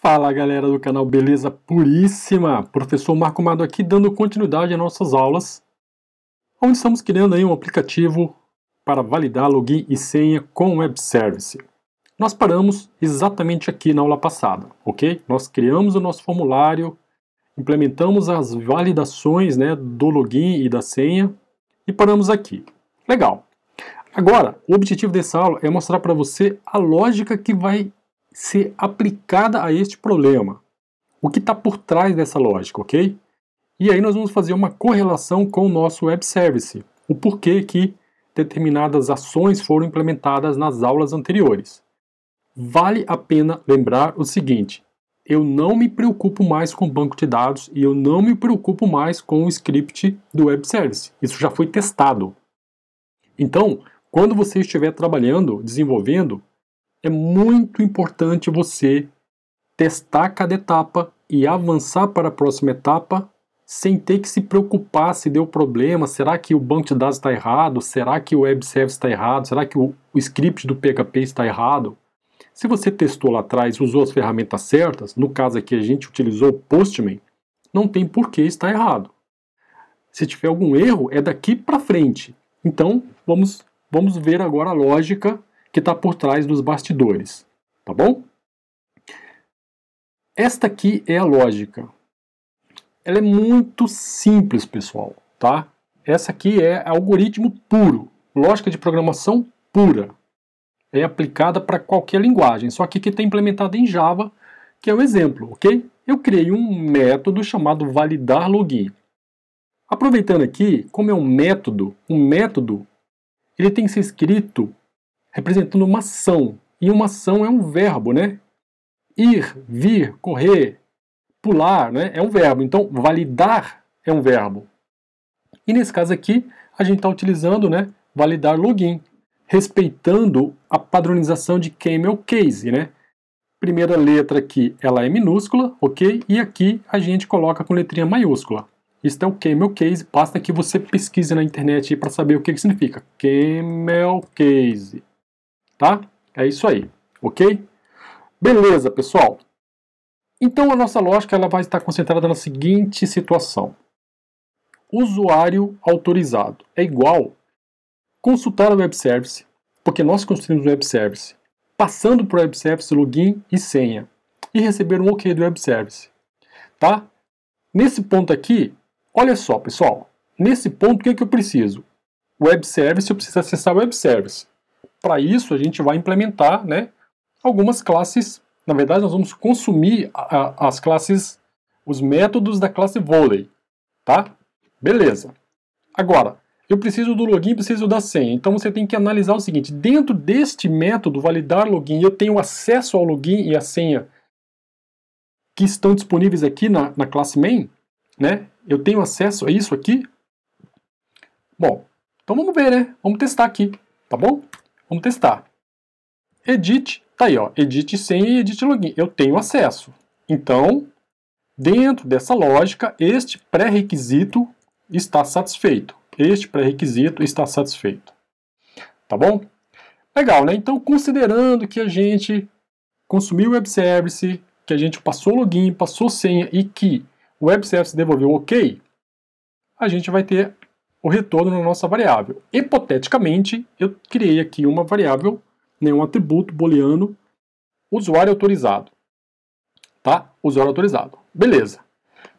Fala galera do canal Beleza Puríssima! Professor Marco Mado aqui dando continuidade às nossas aulas, onde estamos criando aí um aplicativo para validar login e senha com web service. Nós paramos exatamente aqui na aula passada, ok? Nós criamos o nosso formulário, implementamos as validações né, do login e da senha e paramos aqui. Legal. Agora, o objetivo dessa aula é mostrar para você a lógica que vai ser aplicada a este problema. O que está por trás dessa lógica, ok? E aí nós vamos fazer uma correlação com o nosso web service, o porquê que determinadas ações foram implementadas nas aulas anteriores. Vale a pena lembrar o seguinte: eu não me preocupo mais com o banco de dados e eu não me preocupo mais com o script do web service. Isso já foi testado. Então, quando você estiver trabalhando, desenvolvendo, é muito importante você testar cada etapa e avançar para a próxima etapa sem ter que se preocupar se deu problema, será que o banco de dados está errado, será que o web service está errado, será que o, script do PHP está errado. Se você testou lá atrás, usou as ferramentas certas, no caso aqui a gente utilizou o Postman, não tem por que estar errado. Se tiver algum erro, é daqui para frente. Então, vamos Vamos ver agora a lógica que está por trás dos bastidores, tá bom? Esta aqui é a lógica. Ela é muito simples, pessoal, tá? Essa aqui é algoritmo puro, lógica de programação pura. É aplicada para qualquer linguagem, só que que está implementada em Java, que é o exemplo, ok? Eu criei um método chamado validar login. Aproveitando aqui, como é um método, um método ele tem que ser escrito representando uma ação. E uma ação é um verbo, né? Ir, vir, correr, pular, né? É um verbo. Então, validar é um verbo. E nesse caso aqui, a gente está utilizando, né? Validar login, respeitando a padronização de camel case, né? Primeira letra aqui, ela é minúscula, ok? E aqui a gente coloca com letrinha maiúscula isto é o Camel Case, basta que você pesquise na internet para saber o que, que significa. Camel Case. Tá? É isso aí, ok? Beleza, pessoal. Então a nossa lógica ela vai estar concentrada na seguinte situação. Usuário autorizado é igual consultar o web service, porque nós construímos o web service, passando para o web service login e senha e receber um OK do web service. Tá? Nesse ponto aqui, Olha só, pessoal, nesse ponto o que, é que eu preciso? Web Service, eu preciso acessar o Web Service. Para isso, a gente vai implementar né, algumas classes. Na verdade, nós vamos consumir a, a, as classes, os métodos da classe Volley, Tá? Beleza. Agora, eu preciso do login, preciso da senha. Então você tem que analisar o seguinte: dentro deste método validar login, eu tenho acesso ao login e a senha que estão disponíveis aqui na, na classe main? né? Eu tenho acesso a isso aqui? Bom, então vamos ver, né? Vamos testar aqui, tá bom? Vamos testar. Edit, tá aí, ó. Edit senha, e edit login. Eu tenho acesso. Então, dentro dessa lógica, este pré-requisito está satisfeito. Este pré-requisito está satisfeito. Tá bom? Legal, né? Então, considerando que a gente consumiu o web service, que a gente passou login, passou senha e que o web service devolveu ok, a gente vai ter o retorno na nossa variável. Hipoteticamente, eu criei aqui uma variável, né, um atributo booleano, usuário autorizado. Tá? Usuário autorizado. Beleza.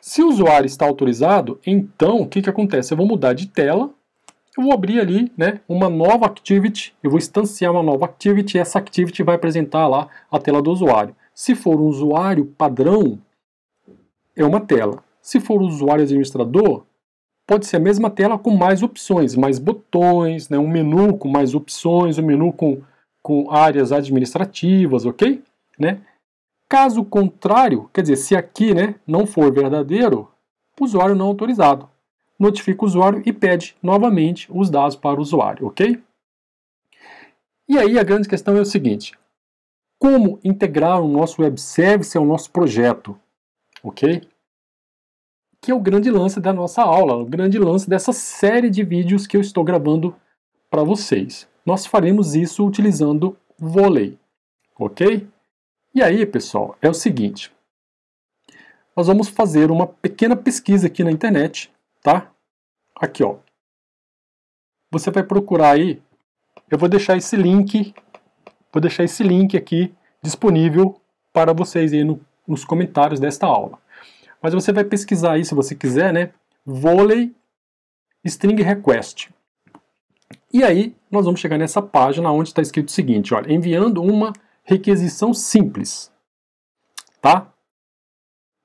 Se o usuário está autorizado, então o que, que acontece? Eu vou mudar de tela, eu vou abrir ali né, uma nova activity, eu vou instanciar uma nova activity, e essa activity vai apresentar lá a tela do usuário. Se for um usuário padrão, é uma tela. Se for o usuário administrador, pode ser a mesma tela com mais opções, mais botões, né? um menu com mais opções, um menu com, com áreas administrativas, ok? Né? Caso contrário, quer dizer, se aqui né, não for verdadeiro, o usuário não autorizado. Notifica o usuário e pede novamente os dados para o usuário, ok? E aí a grande questão é o seguinte: como integrar o nosso web service ao nosso projeto? ok? Que é o grande lance da nossa aula, o grande lance dessa série de vídeos que eu estou gravando para vocês. Nós faremos isso utilizando vôlei, ok? E aí, pessoal, é o seguinte. Nós vamos fazer uma pequena pesquisa aqui na internet, tá? Aqui, ó. Você vai procurar aí. Eu vou deixar esse link, vou deixar esse link aqui disponível para vocês aí no nos comentários desta aula. Mas você vai pesquisar aí, se você quiser, né? Volley String Request. E aí, nós vamos chegar nessa página onde está escrito o seguinte, olha, enviando uma requisição simples, tá?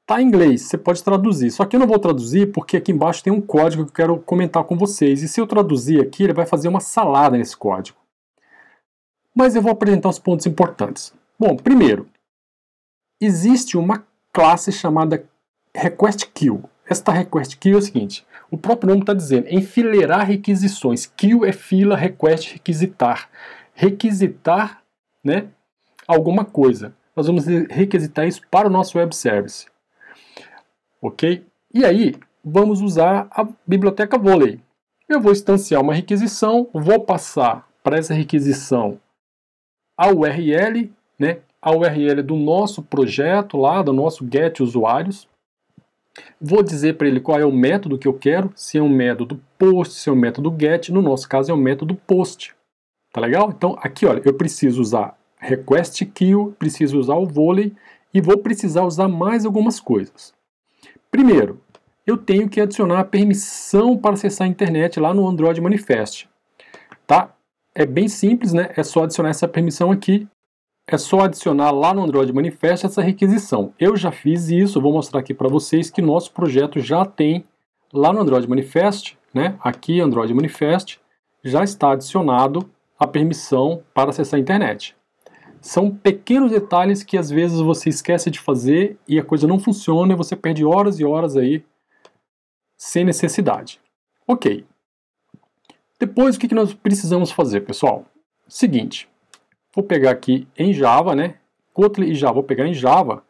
Tá em inglês, você pode traduzir. Só que eu não vou traduzir porque aqui embaixo tem um código que eu quero comentar com vocês. E se eu traduzir aqui, ele vai fazer uma salada nesse código. Mas eu vou apresentar os pontos importantes. Bom, primeiro, existe uma classe chamada request queue. Esta request queue é o seguinte, o próprio nome está dizendo, enfileirar requisições. Queue é fila, request, requisitar. Requisitar, né, alguma coisa. Nós vamos requisitar isso para o nosso web service. Ok? E aí, vamos usar a biblioteca Volley. Eu vou instanciar uma requisição, vou passar para essa requisição a URL, né, a URL do nosso projeto lá, do nosso get usuários. Vou dizer para ele qual é o método que eu quero, se é um método post, se é um método get, no nosso caso é um método post. Tá legal? Então aqui, olha, eu preciso usar request queue, preciso usar o volley e vou precisar usar mais algumas coisas. Primeiro, eu tenho que adicionar a permissão para acessar a internet lá no Android Manifest. Tá? É bem simples, né? É só adicionar essa permissão aqui é só adicionar lá no Android Manifest essa requisição. Eu já fiz isso, vou mostrar aqui para vocês que nosso projeto já tem lá no Android Manifest, né? aqui Android Manifest, já está adicionado a permissão para acessar a internet. São pequenos detalhes que às vezes você esquece de fazer e a coisa não funciona e você perde horas e horas aí sem necessidade. Ok. Depois, o que nós precisamos fazer, pessoal? Seguinte, Vou pegar aqui em Java, né? Kotlin e Java, vou pegar em Java.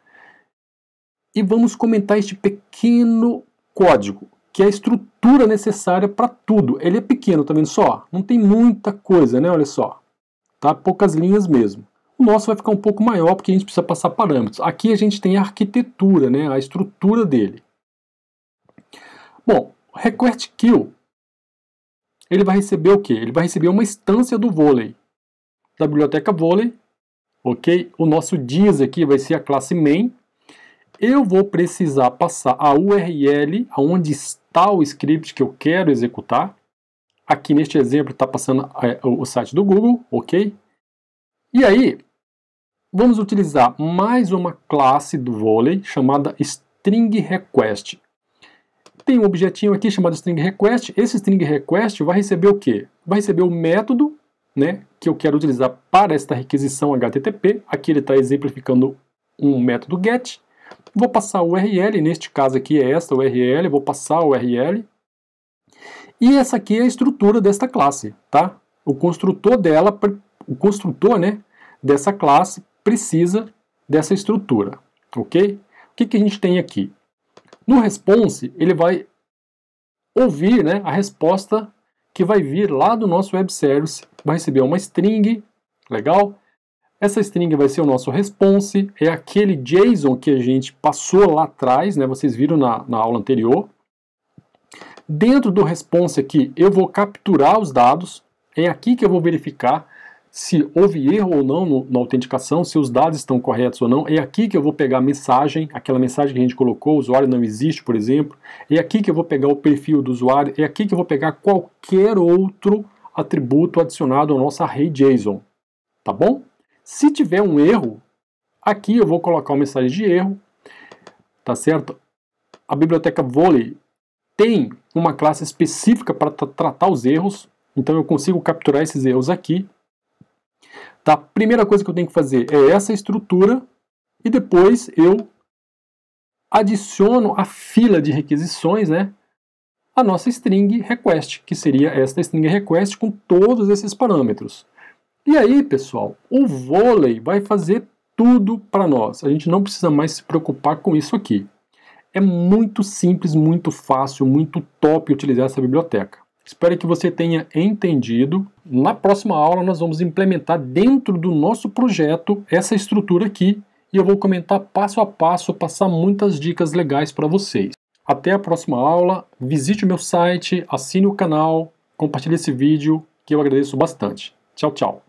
E vamos comentar este pequeno código, que é a estrutura necessária para tudo. Ele é pequeno, tá vendo só? Não tem muita coisa, né? Olha só. Tá? Poucas linhas mesmo. O nosso vai ficar um pouco maior, porque a gente precisa passar parâmetros. Aqui a gente tem a arquitetura, né? A estrutura dele. Bom, request kill, ele vai receber o quê? Ele vai receber uma instância do vôlei da biblioteca Vôlei, ok? O nosso diz aqui vai ser a classe main. Eu vou precisar passar a URL aonde está o script que eu quero executar. Aqui neste exemplo está passando é, o site do Google, ok? E aí, vamos utilizar mais uma classe do vôlei chamada string request. Tem um objetinho aqui chamado string request. Esse string request vai receber o quê? Vai receber o método né, que eu quero utilizar para esta requisição HTTP. Aqui ele está exemplificando um método GET. Vou passar o URL, neste caso aqui é esta URL, vou passar o URL. E essa aqui é a estrutura desta classe, tá? O construtor dela, o construtor, né, dessa classe precisa dessa estrutura, ok? O que, que a gente tem aqui? No response, ele vai ouvir né, a resposta que vai vir lá do nosso web service vai receber uma string, legal? Essa string vai ser o nosso response, é aquele JSON que a gente passou lá atrás, né? Vocês viram na, na aula anterior. Dentro do response aqui, eu vou capturar os dados, é aqui que eu vou verificar se houve erro ou não no, na autenticação, se os dados estão corretos ou não. É aqui que eu vou pegar a mensagem, aquela mensagem que a gente colocou, o usuário não existe, por exemplo. É aqui que eu vou pegar o perfil do usuário, é aqui que eu vou pegar qualquer outro atributo adicionado à nossa array JSON, tá bom? Se tiver um erro, aqui eu vou colocar uma mensagem de erro, tá certo? A biblioteca Volley tem uma classe específica para tratar os erros, então eu consigo capturar esses erros aqui. Tá? Primeira coisa que eu tenho que fazer é essa estrutura e depois eu adiciono a fila de requisições, né? a nossa string request, que seria esta string request com todos esses parâmetros. E aí, pessoal, o vôlei vai fazer tudo para nós. A gente não precisa mais se preocupar com isso aqui. É muito simples, muito fácil, muito top utilizar essa biblioteca. Espero que você tenha entendido. Na próxima aula nós vamos implementar dentro do nosso projeto essa estrutura aqui e eu vou comentar passo a passo, passar muitas dicas legais para vocês. Até a próxima aula, visite o meu site, assine o canal, compartilhe esse vídeo, que eu agradeço bastante. Tchau, tchau!